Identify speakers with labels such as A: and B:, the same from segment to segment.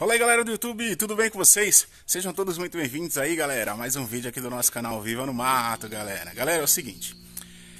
A: Fala aí galera do YouTube, tudo bem com vocês? Sejam todos muito bem-vindos aí galera, mais um vídeo aqui do nosso canal Viva no Mato galera Galera, é o seguinte,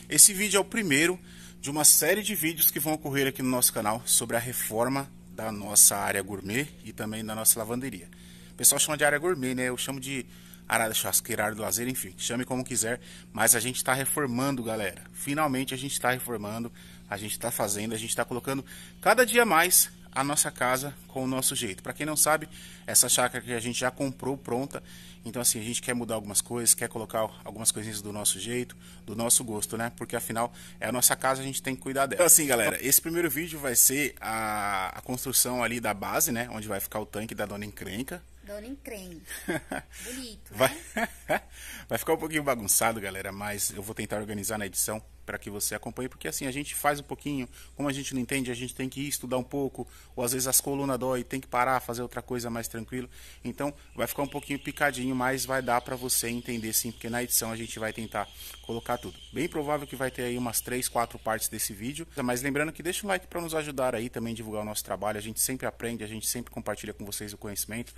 A: esse vídeo é o primeiro de uma série de vídeos que vão ocorrer aqui no nosso canal Sobre a reforma da nossa área gourmet e também da nossa lavanderia O pessoal chama de área gourmet né, eu chamo de arada churrasqueira, área do lazer, enfim, chame como quiser Mas a gente está reformando galera, finalmente a gente está reformando a gente está fazendo, a gente está colocando cada dia mais a nossa casa com o nosso jeito. Para quem não sabe, essa chácara que a gente já comprou pronta, então assim, a gente quer mudar algumas coisas, quer colocar algumas coisinhas do nosso jeito, do nosso gosto, né? Porque afinal é a nossa casa, a gente tem que cuidar dela. Então assim, galera, esse primeiro vídeo vai ser a, a construção ali da base, né? Onde vai ficar o tanque da Dona Encrenca. Dona Encrenca. Bonito, né? vai ficar um pouquinho bagunçado, galera, mas eu vou tentar organizar na edição para que você acompanhe, porque assim a gente faz um pouquinho, como a gente não entende, a gente tem que ir estudar um pouco, ou às vezes as colunas dói, tem que parar, fazer outra coisa mais tranquilo. Então vai ficar um pouquinho picadinho, mas vai dar para você entender sim, porque na edição a gente vai tentar colocar tudo. Bem provável que vai ter aí umas 3, 4 partes desse vídeo, mas lembrando que deixa um like para nos ajudar aí também divulgar o nosso trabalho, a gente sempre aprende, a gente sempre compartilha com vocês o conhecimento.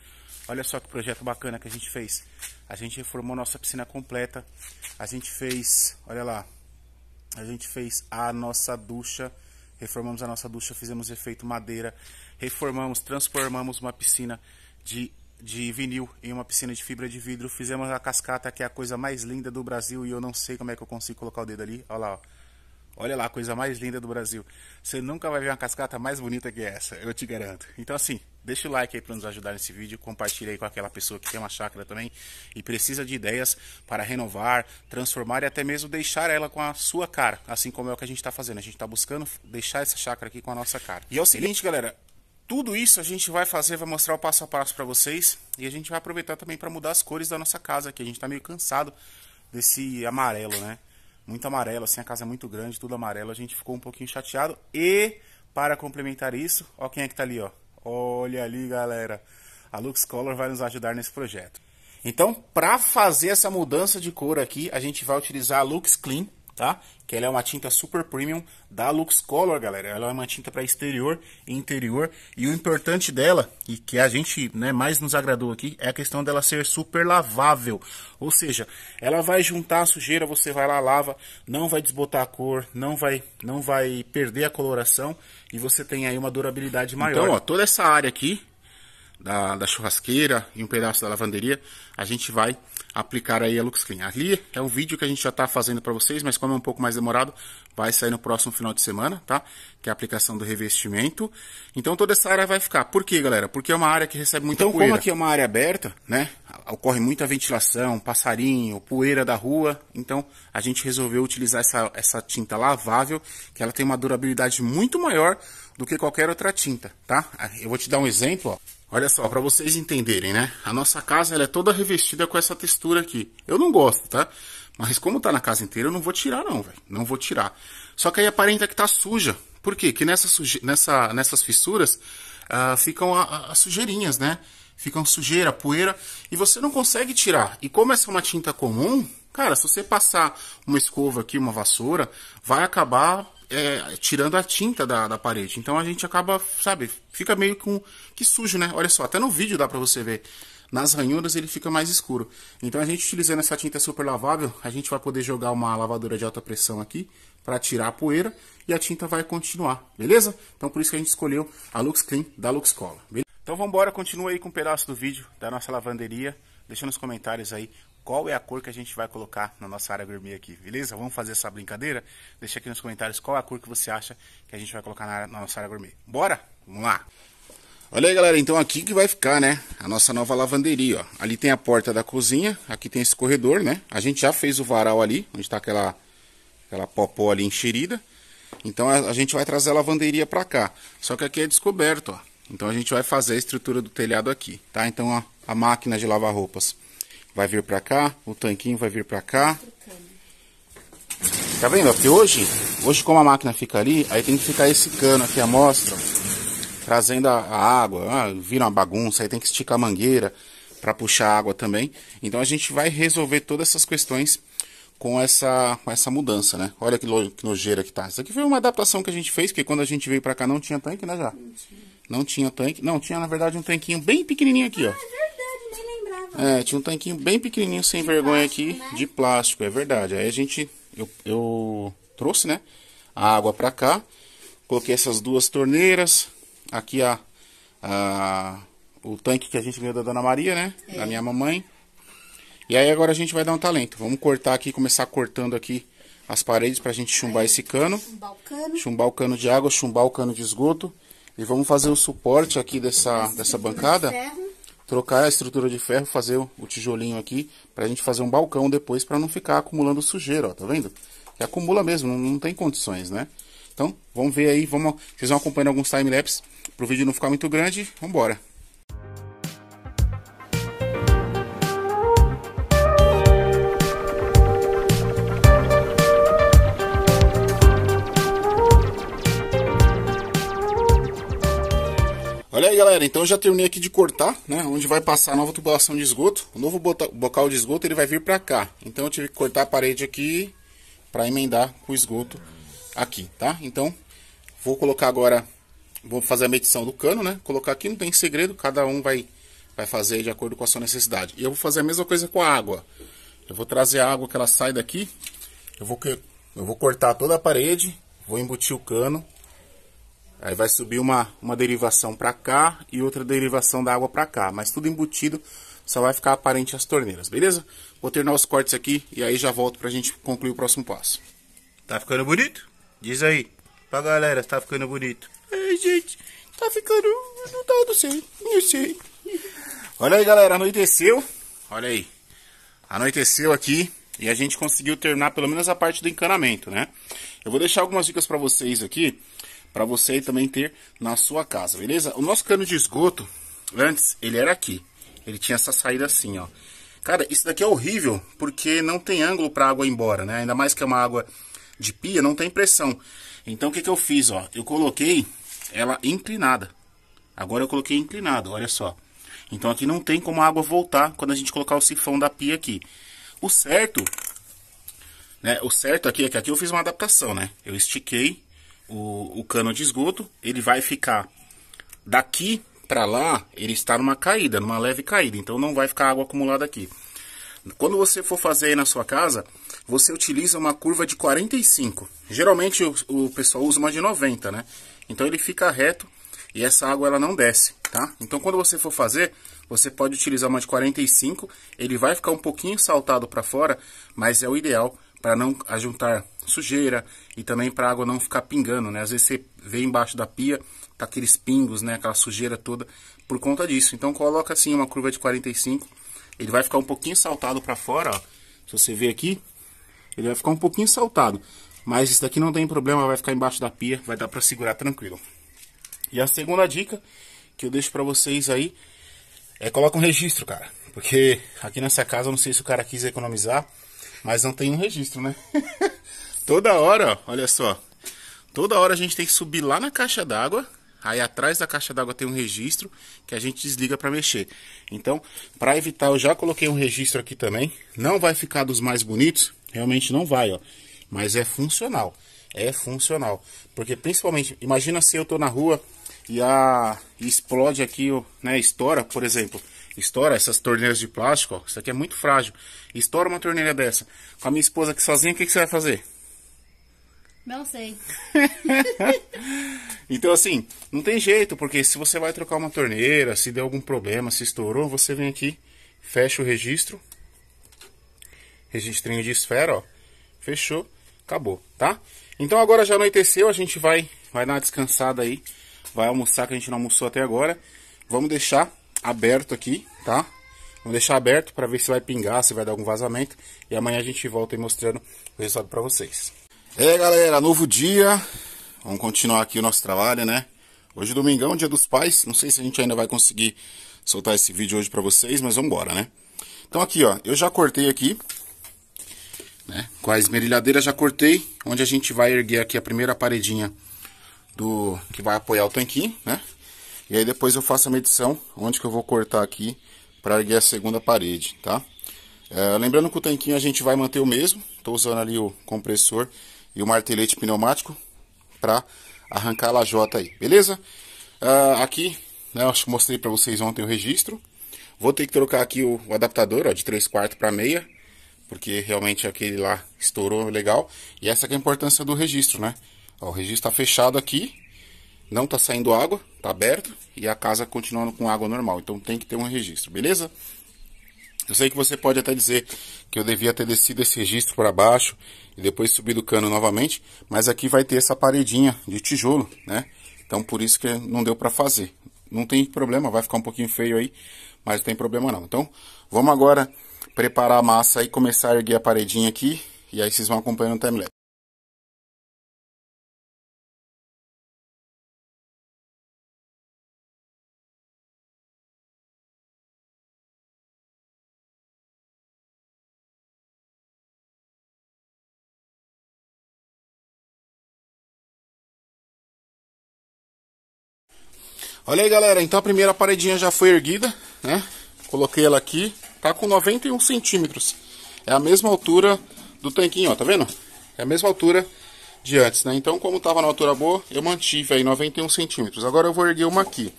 A: Olha só que projeto bacana que a gente fez. A gente reformou nossa piscina completa. A gente fez, olha lá, a gente fez a nossa ducha, reformamos a nossa ducha, fizemos efeito madeira, reformamos, transformamos uma piscina de, de vinil em uma piscina de fibra de vidro, fizemos a cascata, que é a coisa mais linda do Brasil, e eu não sei como é que eu consigo colocar o dedo ali, olha lá, ó. Olha lá, a coisa mais linda do Brasil. Você nunca vai ver uma cascata mais bonita que essa, eu te garanto. Então assim, deixa o like aí para nos ajudar nesse vídeo, compartilha aí com aquela pessoa que tem uma chácara também e precisa de ideias para renovar, transformar e até mesmo deixar ela com a sua cara, assim como é o que a gente está fazendo. A gente está buscando deixar essa chácara aqui com a nossa cara. E é o seguinte, galera, tudo isso a gente vai fazer, vai mostrar o passo a passo para vocês e a gente vai aproveitar também para mudar as cores da nossa casa, que a gente está meio cansado desse amarelo, né? muito amarelo, assim, a casa é muito grande, tudo amarelo, a gente ficou um pouquinho chateado. E, para complementar isso, ó quem é que tá ali, ó. Olha ali, galera. A Lux Color vai nos ajudar nesse projeto. Então, para fazer essa mudança de cor aqui, a gente vai utilizar a Lux Clean, tá? Que ela é uma tinta super premium da Lux Color, galera. Ela é uma tinta para exterior e interior. E o importante dela, e que a gente né, mais nos agradou aqui, é a questão dela ser super lavável. Ou seja, ela vai juntar a sujeira, você vai lá, lava, não vai desbotar a cor, não vai, não vai perder a coloração. E você tem aí uma durabilidade maior. Então, ó, toda essa área aqui da, da churrasqueira e um pedaço da lavanderia, a gente vai aplicar aí a Lux Clean. Ali é um vídeo que a gente já está fazendo para vocês, mas como é um pouco mais demorado, vai sair no próximo final de semana, tá? Que é a aplicação do revestimento. Então toda essa área vai ficar. Por quê, galera? Porque é uma área que recebe muita então, poeira. Então como aqui é uma área aberta, né? Ocorre muita ventilação, passarinho, poeira da rua. Então a gente resolveu utilizar essa, essa tinta lavável, que ela tem uma durabilidade muito maior do que qualquer outra tinta, tá? Eu vou te dar um exemplo, ó. Olha só, para vocês entenderem, né? A nossa casa ela é toda revestida com essa textura aqui. Eu não gosto, tá? Mas como tá na casa inteira, eu não vou tirar não, velho. Não vou tirar. Só que aí aparenta que tá suja. Por quê? Que nessa suje... nessa... nessas fissuras ah, ficam as sujeirinhas, né? Ficam sujeira, poeira, e você não consegue tirar. E como essa é uma tinta comum, cara, se você passar uma escova aqui, uma vassoura, vai acabar é, tirando a tinta da, da parede. Então a gente acaba, sabe, fica meio com que sujo, né? Olha só, até no vídeo dá pra você ver. Nas ranhuras ele fica mais escuro. Então a gente utilizando essa tinta super lavável, a gente vai poder jogar uma lavadora de alta pressão aqui para tirar a poeira e a tinta vai continuar, beleza? Então por isso que a gente escolheu a Lux Clean da Lux Cola. Beleza? Então vamos embora, continua aí com um pedaço do vídeo da nossa lavanderia. Deixa nos comentários aí qual é a cor que a gente vai colocar na nossa área gourmet aqui, beleza? Vamos fazer essa brincadeira? Deixa aqui nos comentários qual é a cor que você acha que a gente vai colocar na, área, na nossa área gourmet. Bora? Vamos lá! Olha aí, galera, então aqui que vai ficar, né? A nossa nova lavanderia, ó. Ali tem a porta da cozinha, aqui tem esse corredor, né? A gente já fez o varal ali, onde tá aquela, aquela popó ali encherida. Então a, a gente vai trazer a lavanderia pra cá. Só que aqui é descoberto, ó. Então a gente vai fazer a estrutura do telhado aqui, tá? Então ó, a máquina de lavar roupas vai vir para cá, o tanquinho vai vir para cá. Tá vendo? Porque hoje, hoje como a máquina fica ali, aí tem que ficar esse cano aqui à mostra, trazendo a, água, ah, vira uma bagunça, aí tem que esticar a mangueira para puxar a água também. Então a gente vai resolver todas essas questões com essa, com essa mudança, né? Olha que, lo, que nojeira que tá. Isso aqui foi uma adaptação que a gente fez, porque quando a gente veio para cá não tinha tanque, né, já? Não tinha. não tinha tanque. Não, tinha na verdade um tanquinho bem pequenininho aqui, ó. Ah, é, tinha um tanquinho bem pequenininho, sem de vergonha plástico, aqui, né? de plástico, é verdade. Aí a gente, eu, eu trouxe, né, a água pra cá, coloquei essas duas torneiras, aqui a, a o tanque que a gente ganhou da Dona Maria, né, é. da minha mamãe. E aí agora a gente vai dar um talento. Vamos cortar aqui, começar cortando aqui as paredes pra gente chumbar esse cano. Chumbar o cano. Chumbar o cano de água, chumbar o cano de esgoto. E vamos fazer o suporte aqui dessa, dessa bancada. De ferro trocar a estrutura de ferro, fazer o tijolinho aqui, para a gente fazer um balcão depois, para não ficar acumulando sujeira, ó, tá vendo? Que acumula mesmo, não, não, tem condições, né? Então, vamos ver aí, vamos, vocês vão acompanhando alguns time-lapse, para o vídeo não ficar muito grande, vamos embora. galera, então eu já terminei aqui de cortar, né? Onde vai passar a nova tubulação de esgoto. O novo bocal de esgoto ele vai vir para cá. Então eu tive que cortar a parede aqui para emendar o esgoto aqui, tá? Então vou colocar agora, vou fazer a medição do cano, né? Colocar aqui, não tem segredo, cada um vai, vai fazer de acordo com a sua necessidade. E eu vou fazer a mesma coisa com a água. Eu vou trazer a água que ela sai daqui, eu vou, eu vou cortar toda a parede, vou embutir o cano Aí vai subir uma, uma derivação para cá e outra derivação da água para cá. Mas tudo embutido, só vai ficar aparente as torneiras, beleza? Vou terminar os cortes aqui e aí já volto para a gente concluir o próximo passo. Tá ficando bonito? Diz aí pra galera se tá ficando bonito. Ai, gente, tá ficando... Não, não sei, não sei. Olha aí, galera, anoiteceu. Olha aí. Anoiteceu aqui e a gente conseguiu terminar pelo menos a parte do encanamento, né? Eu vou deixar algumas dicas para vocês aqui para você também ter na sua casa, beleza? O nosso cano de esgoto, antes, ele era aqui. Ele tinha essa saída assim, ó. Cara, isso daqui é horrível, porque não tem ângulo para água ir embora, né? Ainda mais que é uma água de pia, não tem pressão. Então, o que, que eu fiz, ó? Eu coloquei ela inclinada. Agora eu coloquei inclinado, olha só. Então aqui não tem como a água voltar quando a gente colocar o sifão da pia aqui. O certo, né? O certo aqui é que aqui eu fiz uma adaptação, né? Eu estiquei o, o cano de esgoto, ele vai ficar daqui para lá, ele está numa caída, numa leve caída, então não vai ficar água acumulada aqui. Quando você for fazer aí na sua casa, você utiliza uma curva de 45. Geralmente o, o pessoal usa uma de 90, né? Então ele fica reto e essa água ela não desce, tá? Então quando você for fazer, você pode utilizar uma de 45, ele vai ficar um pouquinho saltado para fora, mas é o ideal para não ajuntar sujeira e também para a água não ficar pingando, né? Às vezes você vê embaixo da pia, tá aqueles pingos, né? Aquela sujeira toda por conta disso. Então coloca assim uma curva de 45, ele vai ficar um pouquinho saltado para fora, ó. Se você ver aqui, ele vai ficar um pouquinho saltado. Mas isso daqui não tem problema, vai ficar embaixo da pia, vai dar para segurar tranquilo. E a segunda dica que eu deixo para vocês aí é coloca um registro, cara. Porque aqui nessa casa, eu não sei se o cara quis economizar, mas não tem um registro, né? Toda hora, olha só. Toda hora a gente tem que subir lá na caixa d'água. Aí atrás da caixa d'água tem um registro que a gente desliga para mexer. Então, para evitar, eu já coloquei um registro aqui também. Não vai ficar dos mais bonitos, realmente não vai, ó. Mas é funcional. É funcional. Porque principalmente, imagina se eu tô na rua e a e explode aqui, né, estoura, por exemplo. Estoura essas torneiras de plástico, ó. Isso aqui é muito frágil. Estoura uma torneira dessa. Com a minha esposa aqui sozinha, o que, que você vai fazer? Não sei. então, assim, não tem jeito, porque se você vai trocar uma torneira, se deu algum problema, se estourou, você vem aqui, fecha o registro. Registrinho de esfera, ó. Fechou, acabou, tá? Então agora já anoiteceu, a gente vai, vai dar uma descansada aí. Vai almoçar, que a gente não almoçou até agora. Vamos deixar aberto aqui, tá? Vamos deixar aberto para ver se vai pingar, se vai dar algum vazamento. E amanhã a gente volta aí mostrando o resultado para vocês. É galera, novo dia. Vamos continuar aqui o nosso trabalho, né? Hoje é domingão, dia dos pais. Não sei se a gente ainda vai conseguir soltar esse vídeo hoje pra vocês, mas vamos embora, né? Então aqui, ó, eu já cortei aqui, né? Com a esmerilhadeira já cortei, onde a gente vai erguer aqui a primeira paredinha do que vai apoiar o tanquinho, né? E aí depois eu faço a medição onde que eu vou cortar aqui para erguer a segunda parede, tá? É, lembrando que o tanquinho a gente vai manter o mesmo, estou usando ali o compressor e o martelete pneumático para arrancar a lajota aí, beleza? Uh, aqui, né, que mostrei para vocês ontem o registro. Vou ter que trocar aqui o, o adaptador ó, de 3 quartos para meia, porque realmente aquele lá estourou legal. E essa é a importância do registro, né? Ó, o registro está fechado aqui, não está saindo água, está aberto e a casa continuando com água normal. Então tem que ter um registro, beleza? Eu sei que você pode até dizer que eu devia ter descido esse registro para baixo e depois subido o cano novamente, mas aqui vai ter essa paredinha de tijolo, né? Então por isso que não deu para fazer. Não tem problema, vai ficar um pouquinho feio aí, mas não tem problema não. Então vamos agora preparar a massa e começar a erguer a paredinha aqui e aí vocês vão acompanhando o timelapse. Olha aí, galera. Então a primeira paredinha já foi erguida, né? Coloquei ela aqui. Tá com 91 centímetros. É a mesma altura do tanquinho, ó. Tá vendo? É a mesma altura de antes, né? Então, como tava na altura boa, eu mantive aí 91 centímetros. Agora eu vou erguer uma aqui.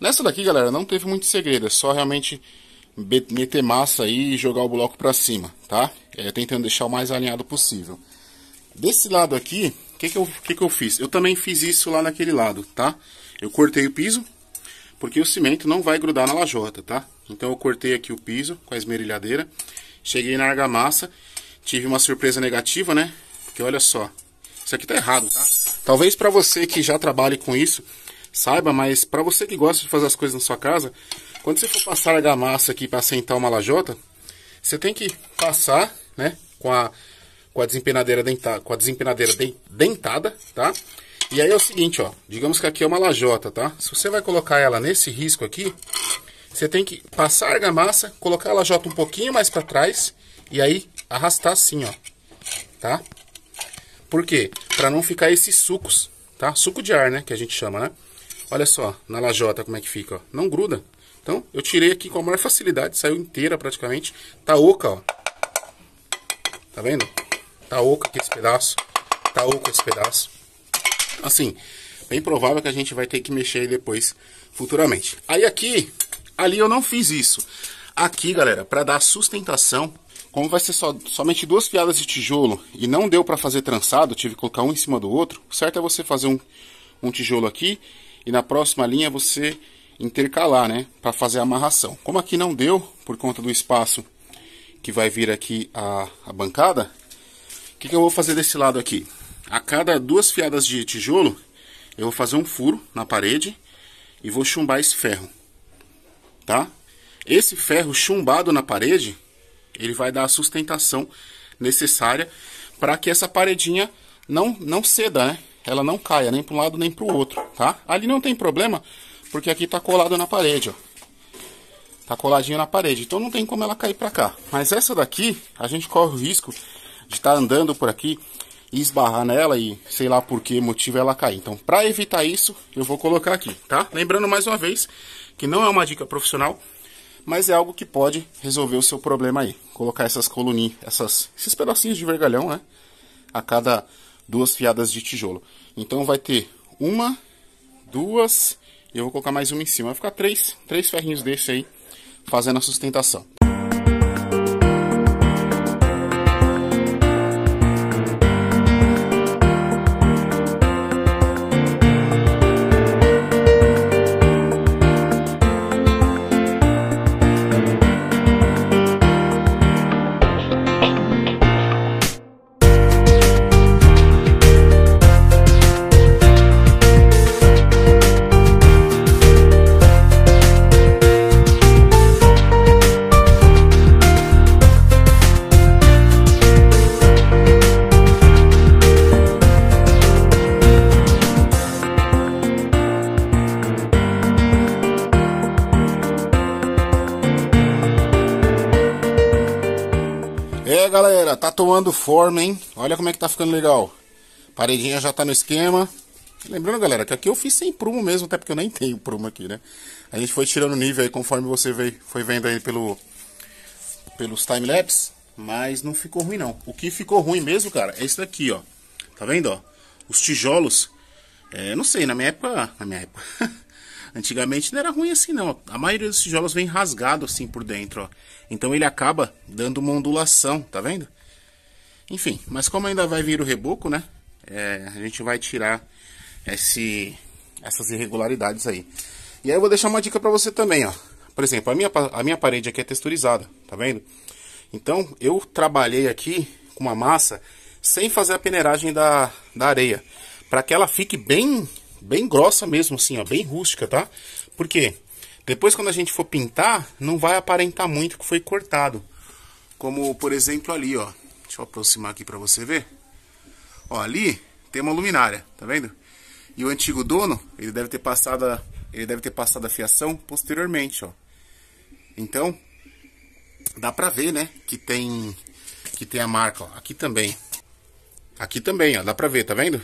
A: Nessa daqui, galera, não teve muito segredo. É só realmente meter massa aí e jogar o bloco pra cima, tá? É, tentando deixar o mais alinhado possível. Desse lado aqui, o que que eu, que que eu fiz? Eu também fiz isso lá naquele lado, Tá? Eu cortei o piso, porque o cimento não vai grudar na lajota, tá? Então eu cortei aqui o piso com a esmerilhadeira, cheguei na argamassa, tive uma surpresa negativa, né? Porque olha só, isso aqui tá errado, tá? Talvez para você que já trabalhe com isso, saiba, mas para você que gosta de fazer as coisas na sua casa, quando você for passar argamassa aqui para assentar uma lajota, você tem que passar, né, com a com a desempenadeira dentada, com a desempenadeira de, dentada, tá? E aí é o seguinte, ó. Digamos que aqui é uma lajota, tá? Se você vai colocar ela nesse risco aqui, você tem que passar a argamassa, colocar a lajota um pouquinho mais para trás e aí arrastar assim, ó. Tá? Por quê? Para não ficar esses sucos, tá? Suco de ar, né? Que a gente chama, né? Olha só, na lajota como é que fica, ó. Não gruda. Então, eu tirei aqui com a maior facilidade, saiu inteira praticamente. Tá oca, ó. Tá vendo? Tá oca aqui esse pedaço. Tá oco esse pedaço. Assim, bem provável que a gente vai ter que mexer depois, futuramente. Aí aqui, ali eu não fiz isso. Aqui, galera, para dar sustentação, como vai ser só, somente duas fiadas de tijolo e não deu para fazer trançado, tive que colocar um em cima do outro, o certo é você fazer um, um tijolo aqui e na próxima linha você intercalar, né, para fazer a amarração. Como aqui não deu, por conta do espaço que vai vir aqui a, a bancada, o que, que eu vou fazer desse lado aqui? a cada duas fiadas de tijolo, eu vou fazer um furo na parede e vou chumbar esse ferro, tá? Esse ferro chumbado na parede, ele vai dar a sustentação necessária para que essa paredinha não, não ceda, né? Ela não caia nem para um lado nem para o outro, tá? Ali não tem problema, porque aqui está colado na parede, ó. Está coladinho na parede, então não tem como ela cair para cá. Mas essa daqui, a gente corre o risco de estar tá andando por aqui esbarrar nela e sei lá por que motivo ela cair. Então, para evitar isso, eu vou colocar aqui, tá? Lembrando mais uma vez que não é uma dica profissional, mas é algo que pode resolver o seu problema aí. Colocar essas coluninhas, essas, esses pedacinhos de vergalhão, né? A cada duas fiadas de tijolo. Então, vai ter uma, duas, e eu vou colocar mais uma em cima. Vai ficar três, três ferrinhos desse aí, fazendo a sustentação. galera, tá tomando forma, hein? Olha como é que tá ficando legal. Paredinha já tá no esquema. Lembrando, galera, que aqui eu fiz sem prumo mesmo, até porque eu nem tenho prumo aqui, né? A gente foi tirando nível aí conforme você veio, foi vendo aí pelo, pelos timelapse, mas não ficou ruim não. O que ficou ruim mesmo, cara, é isso daqui, ó. Tá vendo, ó? Os tijolos, é, não sei, na minha época... Na minha época... Antigamente não era ruim assim, não. A maioria dos tijolos vem rasgado assim por dentro, ó. Então ele acaba dando uma ondulação, tá vendo? Enfim, mas como ainda vai vir o reboco, né? É, a gente vai tirar esse, essas irregularidades aí. E aí eu vou deixar uma dica para você também, ó. Por exemplo, a minha, a minha parede aqui é texturizada, tá vendo? Então, eu trabalhei aqui com uma massa sem fazer a peneiragem da, da areia, para que ela fique bem bem grossa mesmo, assim, ó, bem rústica, tá? Porque depois quando a gente for pintar, não vai aparentar muito que foi cortado. Como, por exemplo, ali, ó. Deixa eu aproximar aqui pra você ver. Ó, ali tem uma luminária, tá vendo? E o antigo dono, ele deve ter passado a, ele deve ter passado a fiação posteriormente, ó. Então, dá pra ver, né, que tem, que tem a marca, ó. Aqui também. Aqui também, ó, dá pra ver, tá vendo?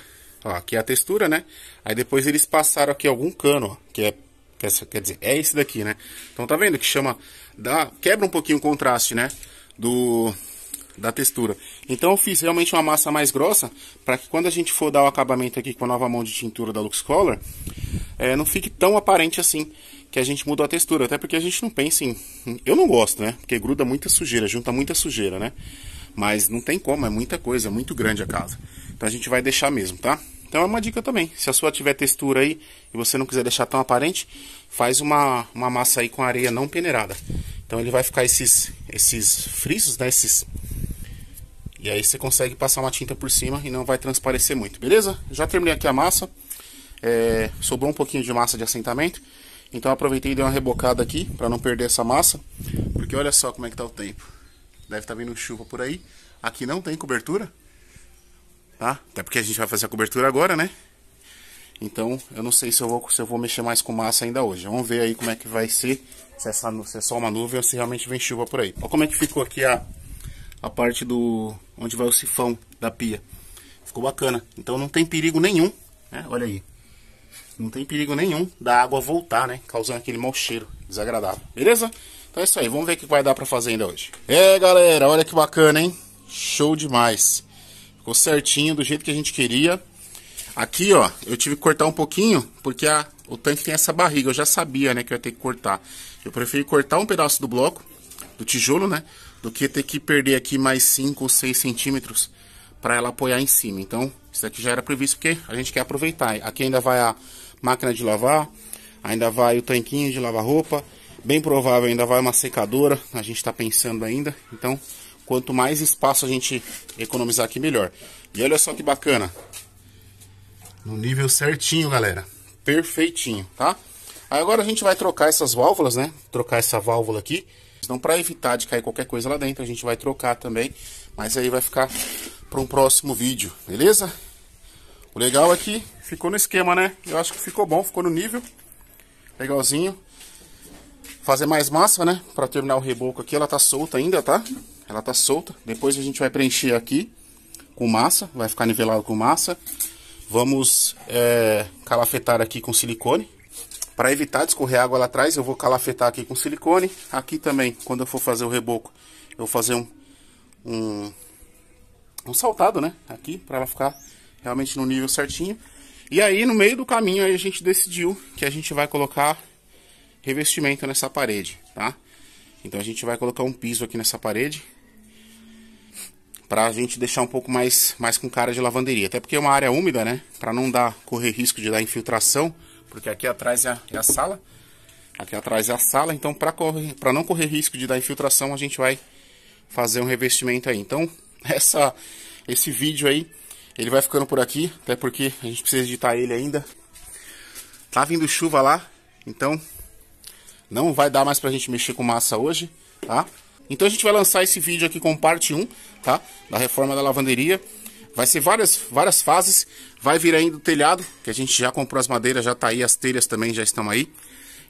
A: Ó, aqui é a textura, né? Aí depois eles passaram aqui algum cano, ó, que é quer dizer, é esse daqui, né? Então tá vendo que chama dá, quebra um pouquinho o contraste, né, do da textura. Então eu fiz realmente uma massa mais grossa para que quando a gente for dar o acabamento aqui com a nova mão de tintura da Lux Color, é, não fique tão aparente assim que a gente mudou a textura, até porque a gente não pensa em eu não gosto, né? Porque gruda muita sujeira, junta muita sujeira, né? Mas não tem como, é muita coisa, é muito grande a casa. Então a gente vai deixar mesmo, tá? Então é uma dica também. Se a sua tiver textura aí e você não quiser deixar tão aparente, faz uma, uma massa aí com areia não peneirada. Então ele vai ficar esses, esses frisos, né? Esses... E aí você consegue passar uma tinta por cima e não vai transparecer muito, beleza? Já terminei aqui a massa. É, sobrou um pouquinho de massa de assentamento. Então aproveitei e dei uma rebocada aqui para não perder essa massa. Porque olha só como é que tá o tempo. Deve estar tá vindo chuva por aí. Aqui não tem cobertura. Tá? Até porque a gente vai fazer a cobertura agora, né? Então, eu não sei se eu vou, se eu vou mexer mais com massa ainda hoje. Vamos ver aí como é que vai ser. Se, essa, se é só uma nuvem ou se realmente vem chuva por aí. Olha como é que ficou aqui a, a parte do... Onde vai o sifão da pia. Ficou bacana. Então, não tem perigo nenhum. Né? Olha aí. Não tem perigo nenhum da água voltar, né? Causando aquele mau cheiro desagradável. Beleza? Então é isso aí. Vamos ver o que vai dar pra fazer ainda hoje. É, galera. Olha que bacana, hein? Show demais. Ficou certinho, do jeito que a gente queria. Aqui, ó, eu tive que cortar um pouquinho, porque a, o tanque tem essa barriga. Eu já sabia, né, que eu ia ter que cortar. Eu preferi cortar um pedaço do bloco, do tijolo, né, do que ter que perder aqui mais 5 ou 6 centímetros para ela apoiar em cima. Então, isso aqui já era previsto, porque a gente quer aproveitar. Aqui ainda vai a máquina de lavar, ainda vai o tanquinho de lavar roupa. Bem provável ainda vai uma secadora, a gente está pensando ainda. Então, Quanto mais espaço a gente economizar aqui, melhor. E olha só que bacana. No nível certinho, galera. Perfeitinho, tá? Aí agora a gente vai trocar essas válvulas, né? Trocar essa válvula aqui. Então, para evitar de cair qualquer coisa lá dentro, a gente vai trocar também. Mas aí vai ficar para um próximo vídeo, beleza? O legal é que ficou no esquema, né? Eu acho que ficou bom, ficou no nível. Legalzinho. Fazer mais massa, né? Para terminar o reboco aqui, ela tá solta ainda, tá? ela tá solta. Depois a gente vai preencher aqui com massa, vai ficar nivelado com massa. Vamos é, calafetar aqui com silicone. Para evitar escorrer água lá atrás, eu vou calafetar aqui com silicone. Aqui também, quando eu for fazer o reboco, eu vou fazer um, um, um saltado, né? Aqui, para ela ficar realmente no nível certinho. E aí, no meio do caminho, aí a gente decidiu que a gente vai colocar revestimento nessa parede, tá? Então a gente vai colocar um piso aqui nessa parede para a gente deixar um pouco mais, mais com cara de lavanderia. Até porque é uma área úmida, né? Para não dar, correr risco de dar infiltração, porque aqui atrás é a, é a sala. Aqui atrás é a sala, então para não correr risco de dar infiltração, a gente vai fazer um revestimento aí. Então, essa, esse vídeo aí, ele vai ficando por aqui, até porque a gente precisa editar ele ainda. Tá vindo chuva lá, então não vai dar mais para a gente mexer com massa hoje, tá? Então a gente vai lançar esse vídeo aqui com parte 1, tá? Da reforma da lavanderia. Vai ser várias, várias fases. Vai vir ainda o telhado, que a gente já comprou as madeiras, já tá aí, as telhas também já estão aí.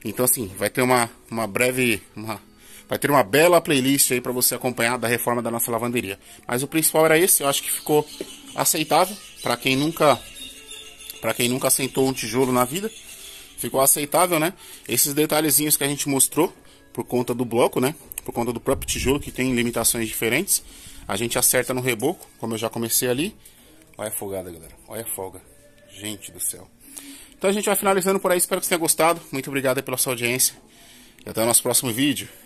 A: Então assim, vai ter uma, uma breve... Uma, vai ter uma bela playlist aí para você acompanhar da reforma da nossa lavanderia. Mas o principal era esse, eu acho que ficou aceitável para quem nunca... Para quem nunca assentou um tijolo na vida, ficou aceitável, né? Esses detalhezinhos que a gente mostrou por conta do bloco, né? por conta do próprio tijolo que tem limitações diferentes. A gente acerta no reboco, como eu já comecei ali. Olha a folgada, galera. Olha a folga. Gente do céu. Então a gente vai finalizando por aí. Espero que você tenha gostado. Muito obrigado pela sua audiência. E até o nosso próximo vídeo.